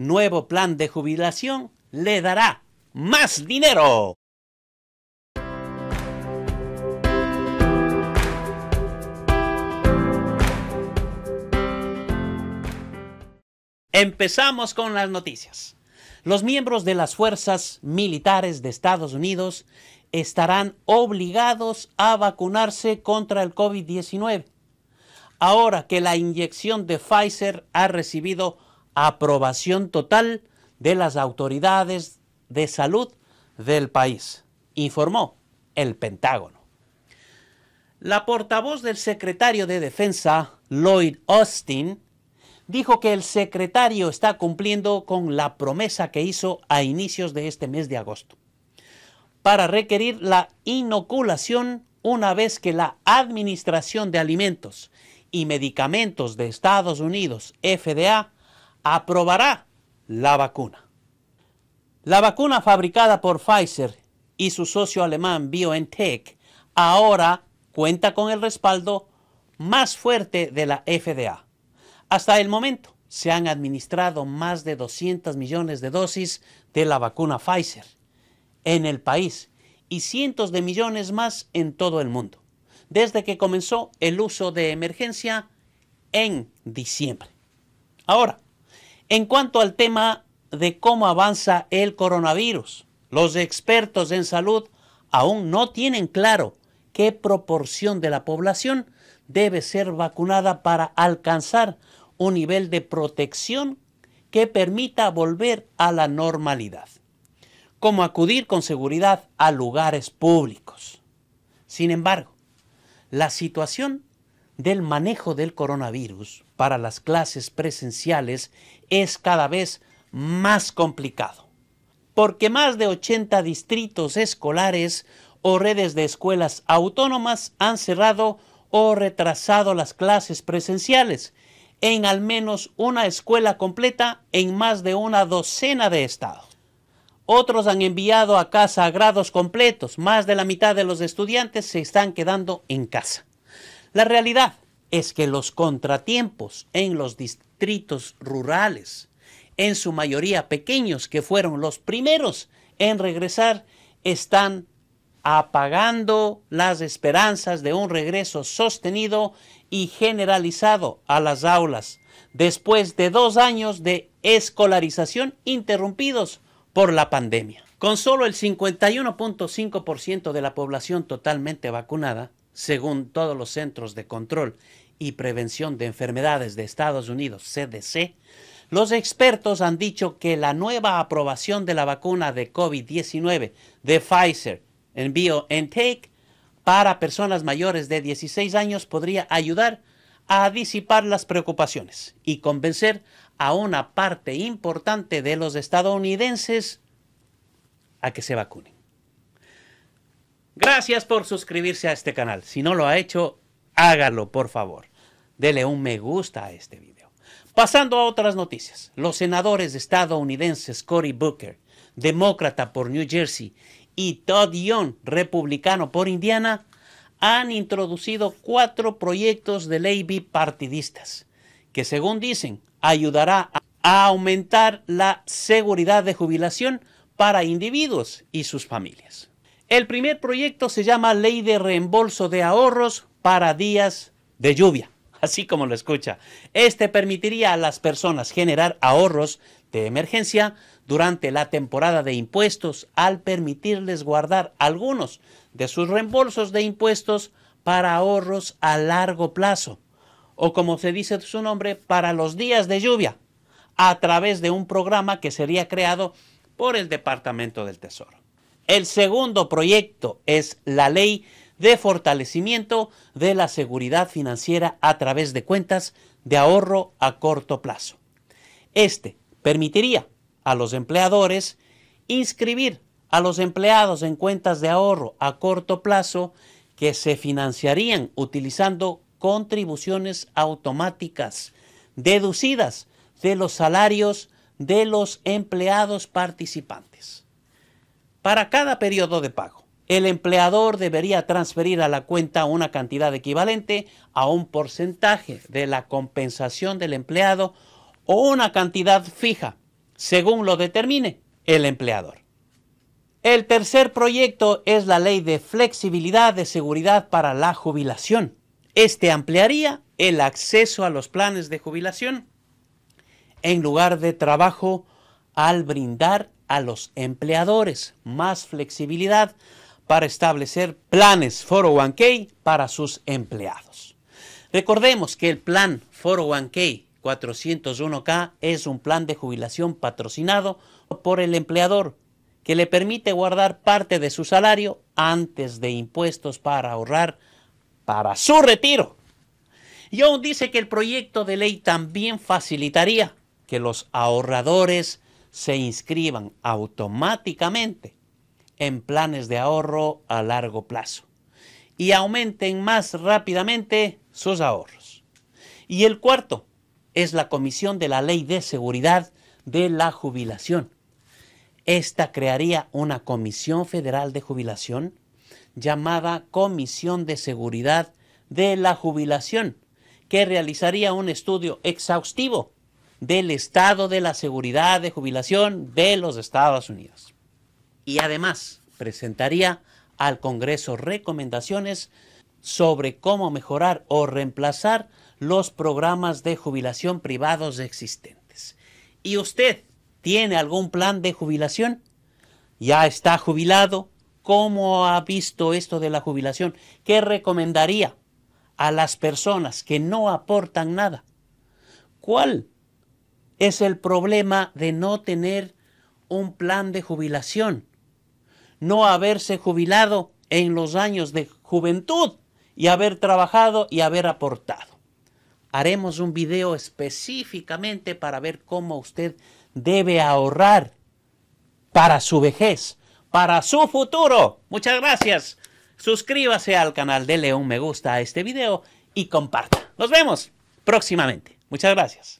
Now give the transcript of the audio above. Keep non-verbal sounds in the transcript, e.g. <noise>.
nuevo plan de jubilación le dará más dinero. Empezamos con las noticias. Los miembros de las fuerzas militares de Estados Unidos estarán obligados a vacunarse contra el COVID-19, ahora que la inyección de Pfizer ha recibido aprobación total de las autoridades de salud del país, informó el Pentágono. La portavoz del secretario de Defensa, Lloyd Austin, dijo que el secretario está cumpliendo con la promesa que hizo a inicios de este mes de agosto para requerir la inoculación una vez que la Administración de Alimentos y Medicamentos de Estados Unidos, FDA, aprobará la vacuna. La vacuna fabricada por Pfizer y su socio alemán BioNTech ahora cuenta con el respaldo más fuerte de la FDA. Hasta el momento se han administrado más de 200 millones de dosis de la vacuna Pfizer en el país y cientos de millones más en todo el mundo, desde que comenzó el uso de emergencia en diciembre. Ahora, en cuanto al tema de cómo avanza el coronavirus, los expertos en salud aún no tienen claro qué proporción de la población debe ser vacunada para alcanzar un nivel de protección que permita volver a la normalidad, como acudir con seguridad a lugares públicos. Sin embargo, la situación del manejo del coronavirus para las clases presenciales es cada vez más complicado, porque más de 80 distritos escolares o redes de escuelas autónomas han cerrado o retrasado las clases presenciales en al menos una escuela completa en más de una docena de estados. Otros han enviado a casa a grados completos, más de la mitad de los estudiantes se están quedando en casa. La realidad es que los contratiempos en los distritos rurales, en su mayoría pequeños, que fueron los primeros en regresar, están apagando las esperanzas de un regreso sostenido y generalizado a las aulas, después de dos años de escolarización interrumpidos por la pandemia. Con solo el 51.5% de la población totalmente vacunada, según todos los Centros de Control y Prevención de Enfermedades de Estados Unidos, CDC, los expertos han dicho que la nueva aprobación de la vacuna de COVID-19 de Pfizer en BioNTech para personas mayores de 16 años podría ayudar a disipar las preocupaciones y convencer a una parte importante de los estadounidenses a que se vacunen. Gracias por suscribirse a este canal. Si no lo ha hecho, hágalo, por favor. Dele un me gusta a este video. Pasando a otras noticias. Los senadores estadounidenses Cory Booker, demócrata por New Jersey, y Todd Young, republicano por Indiana, han introducido cuatro proyectos de ley bipartidistas que, según dicen, ayudará a aumentar la seguridad de jubilación para individuos y sus familias. El primer proyecto se llama Ley de Reembolso de Ahorros para Días de Lluvia, <laughs> así como lo escucha. Este permitiría a las personas generar ahorros de emergencia durante la temporada de impuestos al permitirles guardar algunos de sus reembolsos de impuestos para ahorros a largo plazo, o como se dice su nombre, para los días de lluvia, a través de un programa que sería creado por el Departamento del Tesoro. El segundo proyecto es la ley de fortalecimiento de la seguridad financiera a través de cuentas de ahorro a corto plazo. Este permitiría a los empleadores inscribir a los empleados en cuentas de ahorro a corto plazo que se financiarían utilizando contribuciones automáticas deducidas de los salarios de los empleados participantes para cada periodo de pago. El empleador debería transferir a la cuenta una cantidad equivalente a un porcentaje de la compensación del empleado o una cantidad fija, según lo determine el empleador. El tercer proyecto es la ley de flexibilidad de seguridad para la jubilación. Este ampliaría el acceso a los planes de jubilación en lugar de trabajo al brindar a los empleadores más flexibilidad para establecer planes 401k para sus empleados. Recordemos que el plan 401k 401k es un plan de jubilación patrocinado por el empleador que le permite guardar parte de su salario antes de impuestos para ahorrar para su retiro. Y aún dice que el proyecto de ley también facilitaría que los ahorradores se inscriban automáticamente en planes de ahorro a largo plazo y aumenten más rápidamente sus ahorros. Y el cuarto es la comisión de la ley de seguridad de la jubilación. Esta crearía una comisión federal de jubilación llamada Comisión de Seguridad de la Jubilación, que realizaría un estudio exhaustivo del Estado de la Seguridad de Jubilación de los Estados Unidos. Y además presentaría al Congreso recomendaciones sobre cómo mejorar o reemplazar los programas de jubilación privados existentes. ¿Y usted tiene algún plan de jubilación? ¿Ya está jubilado? ¿Cómo ha visto esto de la jubilación? ¿Qué recomendaría a las personas que no aportan nada? ¿Cuál es el problema de no tener un plan de jubilación, no haberse jubilado en los años de juventud y haber trabajado y haber aportado. Haremos un video específicamente para ver cómo usted debe ahorrar para su vejez, para su futuro. Muchas gracias. Suscríbase al canal, de León me gusta a este video y comparta. Nos vemos próximamente. Muchas gracias.